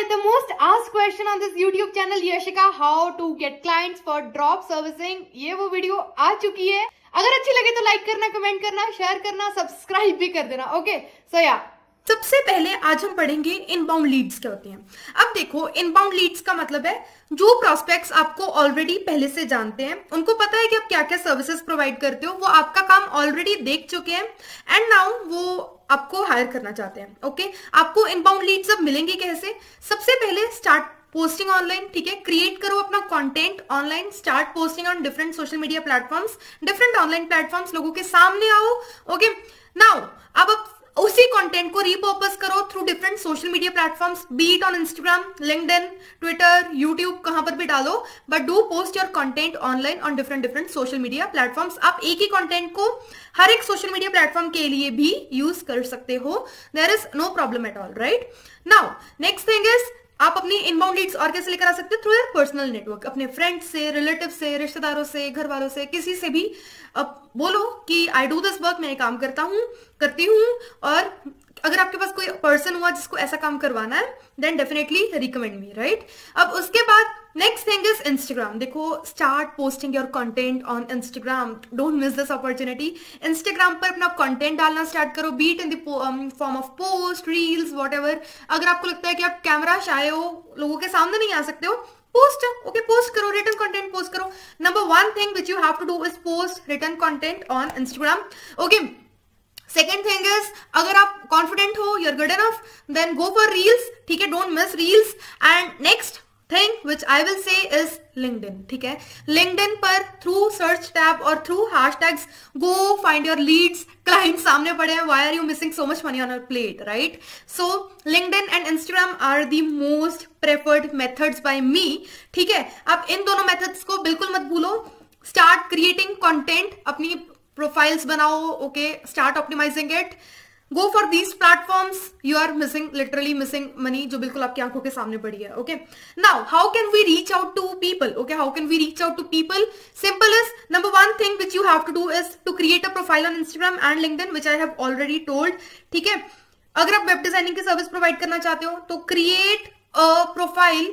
is the most asked question on this YouTube channel Yashika how to get clients for drop servicing ये वो video आ चुकी है अगर अच्छी लगे तो लाइक करना कमेंट करना शेयर करना सब्सक्राइब भी कर देना ओके सो या सबसे पहले आज हम पढ़ेंगे इनबाउंड लीड्स क्या होती हैं अब देखो इनबाउंड लीड्स का मतलब है जो प्रोस्पेक्ट्स आपको ऑलरेडी पहले से जानते हैं उनको पता है कि आप क्या क्या सर्विसेज प्रोवाइड करते हो वो आपका काम ऑलरेडी देख चुके हैं एंड नाउ वो आपको हायर करना चाहते हैं ओके आपको इनबाउंड लीड सब मिलेंगे कैसे सबसे पहले स्टार्ट पोस्टिंग ऑनलाइन ठीक है क्रिएट करो अपना content online start posting on different social media platforms different online platforms लोगों के सामने आओ ओके नाउ अब आप उसी कंटेंट को रिपोर्पज करो through different social media platforms be it on Instagram LinkedIn Twitter YouTube कहां पर भी डालो but do post your content online on different different social media platforms आप एक ही कंटेंट को हर एक सोशल मीडिया प्लेटफॉर्म के लिए भी यूज कर सकते हो there is no problem at all right now next thing is आप अपनी इनबाउंड लीड्स और कैसे लेकर आ सकते हैं थ्रू योर पर्सनल नेटवर्क अपने फ्रेंड से रिलेटिव से रिश्तेदारों से घर वालों से किसी से भी अब बोलो कि आई डू दिस वर्क मैं काम करता हूँ करती हूँ और अगर आपके पास कोई पर्सन हुआ जिसको ऐसा काम करवाना है then definitely recommend me right अब उसके बाद नेक्स्ट थिंग इज इंस्टाग्राम देखो start posting your content on Instagram don't miss this opportunity Instagram पर अपना कंटेंट डालना स्टार्ट करो be it in form of post reels what अगर आपको लगता है कि आप कैमरा शाये हो लोगों के सामने नहीं आ सकते हो पोस्ट ओके पोस्ट करो रिटर्न कंटेंट पोस्ट करो number one thing which you have to do is post written content on Instagram okay second thing is अगर आप कॉन्फिडेंट हो you're good enough then go for reels ठीक है don't miss reels and next thing which I will say is in ठीक है in पर through search tab और through hashtags go find your Leeds client सामने पड़े हैं why are you missing so much money on your plate right so LinkedIn and Instagram are the most preferred methods by me ठीक है आप इन दोनों methods को बिल्कुल मत भूलो स्टार्ट क्रिएटिंग कॉन्टेंट अपनी profiles banao okay start optimizing it go for these platform you are missing literally missing money जो बिल्कुल आपकी आंखों के सामने पड़ी है okay now how can we reach out to people okay how can we reach out to people simple is number one thing which you have to do is to create a profile on Instagram and link LinkedIn which I have already told ठीक है अगर आप web designing की service provide करना चाहते हो तो create a profile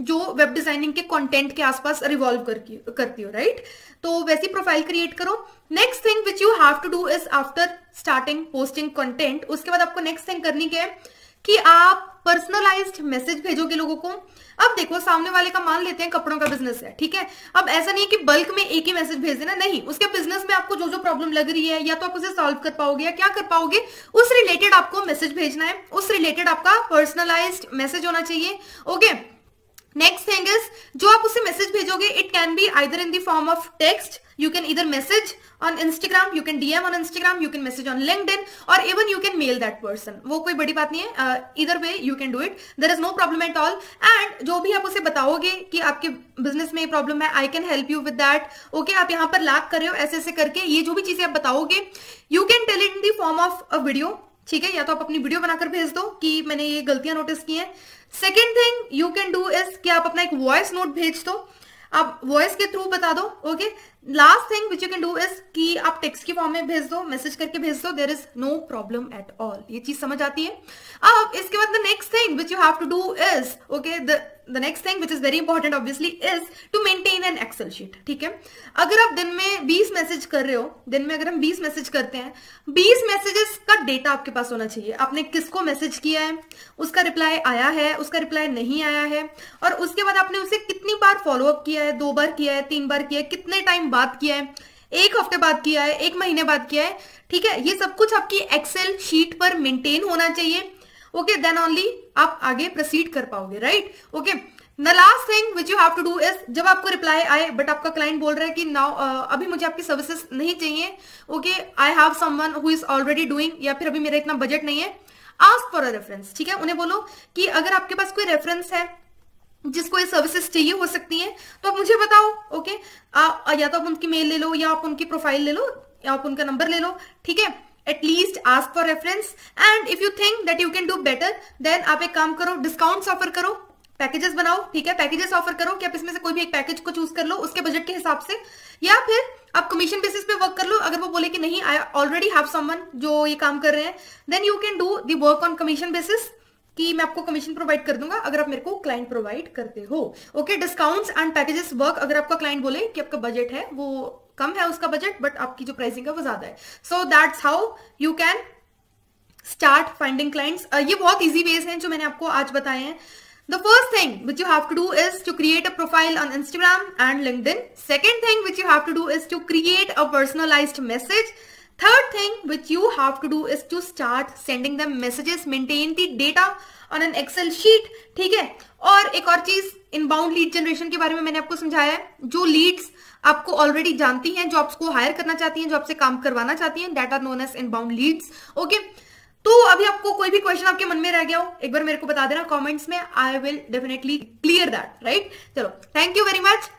जो वेब डिजाइनिंग के कंटेंट के आसपास रिवॉल्व करती करती हो राइट तो वैसी प्रोफाइल क्रिएट करो next thing which you have to do is after starting posting content उसके बाद आपको नेक्स्ट थिंग करनी क्या है कि आप पर्सनलाइज्ड मैसेज भेजोगे लोगों को अब देखो सामने वाले का मान लेते हैं कपड़ों का बिजनेस है ठीक है अब ऐसा नहीं है कि बल्क में एक ही मैसेज भेज देना नहीं उसके बिजनेस में आपको जो जो प्रॉब्लम लग रही है या तो आप उसे सॉल्व कर पाओगे या क्या कर पाओगे उस रिलेटेड आपको मैसेज भेजना है उस रिलेटेड आपका पर्सनलाइज मैसेज होना चाहिए okay okay? Next thing is जो आप उसे मैसेज भेजोगे it can be either in the form of text you can either message on Instagram you can DM on Instagram you can message on link और even you can mail that person वो कोई बड़ी बात नहीं है either way you can do it there is no problem at all and जो भी आप उसे बताओगे कि आपके बिजनेस में ये प्रॉब्लम है I can help you with that okay आप यहाँ पर लाक कर रहे हो ऐसे ऐसे करके ये जो भी चीजें आप बताओगे you can tell in the form of a video ठीक है या तो आप अपनी वीडियो बनाकर भेज दो कि मैंने ये गलतियां नोटिस की हैं second thing you can do is कि आप अपना एक वॉइस नोट भेज दो आप वॉइस के थ्रू बता दो okay last thing which you can do is कि आप टेक्स्ट के फॉर्म में भेज दो मैसेज करके भेज दो there is no problem at all ये चीज समझ आती है अब इसके बाद the next thing which you have to do is okay the the next thing which is very important obviously is to maintain an excel sheet ठीक है अगर आप दिन में 20 मैसेज कर रहे हो दिन में अगर हम 20 मैसेज करते हैं 20 मैसेजेस का डेटा आपके पास होना चाहिए आपने किसको मैसेज किया है उसका रिप्लाई आया है उसका रिप्लाई नहीं आया है और उसके बाद आपने उसे कितनी बार फॉलोअप किया है दो बार किया है तीन बार किया है कितने टाइम बात किया है एक हफ्ते बाद किया है एक महीने बाद किया है ठीक है ये सब कुछ आपकी एक्सेल शीट पर मेंटेन होना चाहिए ओके देन ओनली आप आगे प्रोसीड कर पाओगे right okay the last thing which you have to do is जब आपको रिप्लाई आए बट आपका क्लाइंट बोल रहा है कि नाउ uh, अभी मुझे आपकी सर्विसेज नहीं चाहिए okay I have someone who is already doing या फिर अभी मेरा इतना बजट नहीं है आस्क फॉर अ रेफरेंस ठीक है उन्हें बोलो कि अगर आपके पास कोई रेफरेंस है जिसको ये सर्विसेज चाहिए हो सकती हैं तो आप मुझे बताओ ओके आ, या तो आप उनकी मेल ले लो या आप उनकी प्रोफाइल ले लो या आप उनका नंबर ले लो ठीक है at least ask for reference and if you think that you can do better then आप एक काम करो डिस्काउंट ऑफर करो पैकेजेस बनाओ ठीक है पैकेजेस ऑफर करो कि आप इसमें से कोई भी एक पैकेज को चूज कर लो उसके बजट के हिसाब से या फिर आप कमीशन बेसिस पे वर्क कर लो अगर वो बोले कि नहीं आई ऑलरेडी हैव समवन जो ये काम कर रहे हैं then you can do the work on commission basis कि मैं आपको कमीशन प्रोवाइड कर दूंगा अगर आप मेरे को क्लाइंट प्रोवाइड करते हो okay discounts and packages work अगर आपका क्लाइंट बोले कि आपका बजट है वो कम है उसका बजट बट आपकी जो प्राइसिंग है वो ज्यादा है so that's how you can start finding clients ये बहुत ईजी वेज है जो मैंने आपको आज बताए हैं first thing which you have to do is to create a profile on Instagram and LinkedIn second thing which you have to do is to create a personalize message Third thing which you have to do is to start sending them messages, maintain the data on an Excel sheet, theek hai aur ek aur cheez inbound lead generation ke bare mein maine aapko samjhaya hai jo leads आपको already जानती हैं जो आपको higher करना चाहती हैं जो आपसे काम करवाना चाहती हैं that are known as inbound leads okay तो अभी आपको कोई भी क्वेश्चन आपके मन में रह गया हो एक बार मेरे को बता देना कमेंट्स में I will definitely clear that right चलो थैंक यू वेरी मच